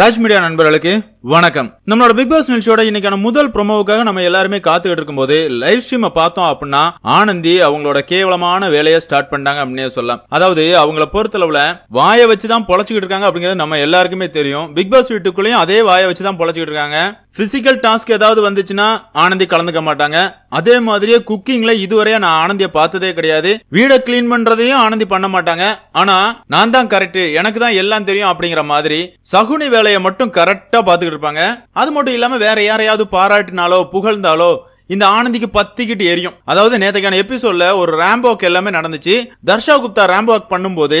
Raj media நண்பர்களுக்கு வணக்கம் நம்மளோட பிக் பாஸ் நிகழ்ச்சியோட இன்னைக்கான முதல் ப்ரொமோவுக்காக நம்ம எல்லாருமே காத்துக்கிட்டு இருக்கும்போது லைவ் ஸ்ட்ரீமை பார்த்தோம் அப்படின்னா ஆனந்தி அவங்களோட கேவலமான வேலையை ஸ்டார்ட் பண்ணாங்க அப்படின்னு சொல்லலாம் அதாவது அவங்கள பொறுத்தளவுல வாயை வச்சு தான் பொழைச்சிக்கிட்டு இருக்காங்க அப்படிங்கிறது நம்ம எல்லாருக்குமே தெரியும் பிக் பாஸ் வீட்டுக்குள்ளேயும் அதே வாயை வச்சு தான் இருக்காங்க பிசிக்கல் டாஸ்க் ஏதாவது வந்துச்சுன்னா ஆனந்தி கலந்துக்க மாட்டாங்க அதே மாதிரியே குக்கிங்ல இதுவரையே நான் ஆனந்திய பார்த்ததே கிடையாது வீடை கிளீன் பண்றதையும் ஆனந்தி பண்ண மாட்டாங்க ஆனா நான் தான் கரெக்ட் எனக்கு தான் எல்லாம் தெரியும் அப்படிங்கிற மாதிரி சகுனி வேலையை மட்டும் கரெக்டா பாத்துக்கிட்டு இருப்பாங்க அது மட்டும் இல்லாம வேற யாரையாவது பாராட்டினாலோ புகழ்ந்தாலோ இந்த ஆனந்திக்கு பத்திக்கிட்டு எரியும் அதாவது நேத்தக்கான எபிசோட்ல ஒரு ரேம்பாக் எல்லாமே நடந்துச்சு தர்ஷா குப்தா ரேம்பாக் பண்ணும்போது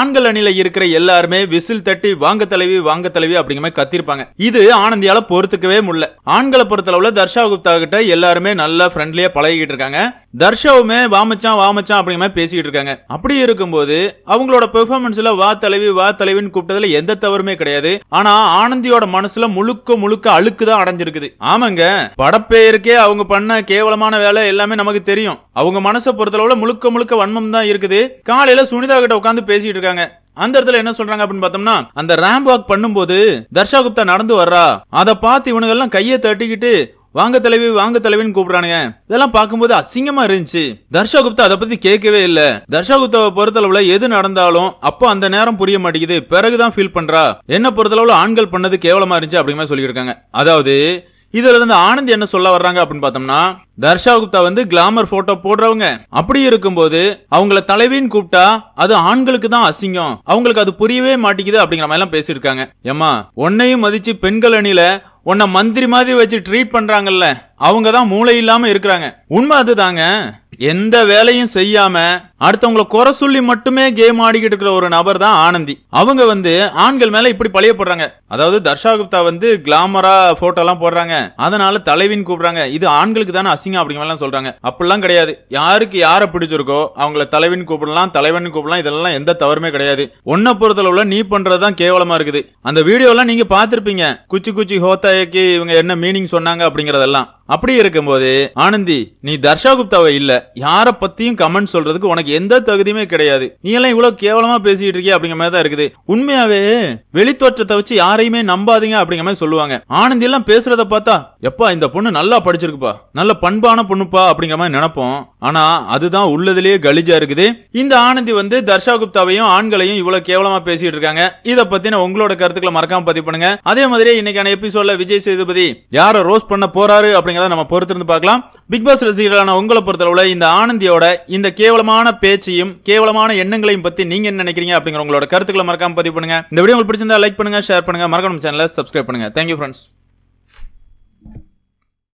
ஆண்கள் அணில இருக்கிற எல்லாருமே விசில் தட்டி வாங்க தலைவி வாங்க தலைவி அப்படிங்கிற மாதிரி கத்திருப்பாங்க இது ஆனந்தியால பொறுத்துக்கவே முடியல ஆண்களை பொறுத்தளவுல தர்ஷா குப்தா கிட்ட எல்லாருமே நல்லா ஃப்ரெண்ட்லியா பழகிட்டு இருக்காங்க தர்ஷாவுமே வாமச்சான் வாமச்சான் அப்படிங்கிற மாதிரி பேசிக்கிட்டு இருக்காங்க அப்படி இருக்கும்போது அவங்களோட பெர்ஃபார்மன்ஸ்ல வா தலைவி வா தலைவின்னு கூப்பிட்டதுல எந்த தவறுமே கிடையாது ஆனா ஆனந்தியோட மனசுல முழுக்க முழுக்க அழுக்கு தான் அடைஞ்சிருக்குது ஆமாங்க படப்பெயருக்கே அவங்க பண்ண கேவலமான வேலை எல்லாமே நமக்கு தெரியும் அவங்க மனசை பொறுத்தளவுல முழுக்க முழுக்க வன்மம் தான் இருக்குது காலையில சுனிதா கிட்ட உட்காந்து பேசிட்டு இருக்காங்க அந்த இடத்துல என்ன சொல்றாங்க அப்படின்னு பார்த்தோம்னா அந்த ரேம்ப் வாக் பண்ணும்போது தர்ஷா குப்தா நடந்து வர்றா அதை பார்த்து இவனுங்க எல்லாம் கையை தட்டிக்கிட்டு வாங்க தலைவி வாங்க தலைவின்னு கூப்பிடுறானுங்க இதெல்லாம் பார்க்கும்போது அசிங்கமா இருந்துச்சு தர்ஷா குப்தா அதை பத்தி கேட்கவே இல்ல தர்ஷா குப்தாவை பொறுத்தளவுல எது நடந்தாலும் அப்போ அந்த நேரம் புரிய மாட்டேங்குது பிறகுதான் ஃபீல் பண்றா என்ன பொறுத்தளவுல ஆண்கள் பண்ணது கேவலமா இருந்துச்சு அப்படிங்கிற சொல்லியிருக்காங்க அதாவது இதுல இருந்து ஆனந்த் என்ன சொல்ல வர்றாங்க அப்படின்னு பார்த்தோம்னா தர்ஷா குப்தா வந்து கிளாமர் போட்டோ போடுறவங்க அப்படி இருக்கும்போது அவங்கள தலைவின்னு கூப்பிட்டா அது ஆண்களுக்கு தான் அசிங்கம் அவங்களுக்கு அது புரியவே மாட்டேங்குது அப்படிங்கிற மாதிரி எல்லாம் பேசியிருக்காங்க ஏமா உன்னையும் மதிச்சு பெண்கள் அணியில உன்னை மந்திரி மாதிரி வச்சு ட்ரீட் பண்றாங்கல்ல அவங்க தான் மூளை இல்லாம இருக்கிறாங்க உண்மை அதுதாங்க எந்த வேலையும் செய்யாம அடுத்தவங்களை குறை சொல்லி மட்டுமே கேம் ஆடிக்கிட்டு இருக்கிற ஒரு நபர் தான் ஆனந்தி அவங்க வந்து ஆண்கள் மேல இப்படி போடுறாங்க அதாவது தர்ஷா குப்தா வந்து கிளாமரா போட்டோ எல்லாம் போடுறாங்க அதனால தலைவின்னு கூப்பிடுறாங்க இது ஆண்களுக்கு தானே அசிங்கம் அப்படிங்கலாம் சொல்றாங்க அப்படிலாம் கிடையாது யாருக்கு யாரை பிடிச்சிருக்கோ அவங்கள தலைவின் கூப்பிடலாம் தலைவன் கூப்பிடலாம் இதெல்லாம் எந்த தவறுமே கிடையாது ஒன்ன உள்ள நீ பண்றதுதான் கேவலமா இருக்குது அந்த வீடியோலாம் நீங்க பாத்திருப்பீங்க குச்சி குச்சி ஹோத்தாய்க்கு இவங்க என்ன மீனிங் சொன்னாங்க அப்படிங்கறதெல்லாம் அப்படி இருக்கும்போது ஆனந்தி நீ தர்ஷா குப்தாவை இல்ல யார பத்தியும் கமெண்ட் சொல்றதுக்கு உனக்கு உனக்கு எந்த தகுதியுமே கிடையாது நீ எல்லாம் இவ்வளவு கேவலமா பேசிட்டு இருக்கிய அப்படிங்கிற மாதிரி தான் இருக்குது உண்மையாவே வெளித்தோற்றத்தை வச்சு யாரையுமே நம்பாதீங்க அப்படிங்கிற மாதிரி சொல்லுவாங்க ஆனந்தி எல்லாம் பேசுறத பார்த்தா எப்பா இந்த பொண்ணு நல்லா படிச்சிருக்குப்பா நல்ல பண்பான பொண்ணுப்பா அப்படிங்கிற மாதிரி நினைப்போம் ஆனா அதுதான் உள்ளதுலயே கலிஜா இருக்குது இந்த ஆனந்தி வந்து தர்ஷா குப்தாவையும் ஆண்களையும் இவ்வளவு கேவலமா பேசிட்டு இருக்காங்க இதை பத்தின உங்களோட கருத்துக்களை மறக்காம பதிவு பண்ணுங்க அதே மாதிரி இன்னைக்கான எபிசோட்ல விஜய் சேதுபதி யாரை ரோஸ் பண்ண போறாரு அப்படிங்கறத நம்ம பொறுத்திருந்து பார்க்கலாம் பிக் பாஸ் ரசிகர்களான உங்களை பொறுத்தளவுல இந்த ஆனந்தியோட இந்த கேவலமான பேச்சையும் கேவலமான எண்ணங்களையும் பற்றி நீங்கள் என்ன நினைக்கிறீங்க அப்படிங்கிற உங்களோட கருத்துக்களை மறக்காம பதிவு பண்ணுங்க இந்த வீடியோ உங்களுக்கு பிடிச்சிருந்தா லைக் பண்ணுங்க ஷேர் பண்ணுங்க மறக்கணும் சேனலை சப்ஸ்கிரைப் பண்ணுங்க தேங்க்யூ ஃப்ரெண்ட்ஸ்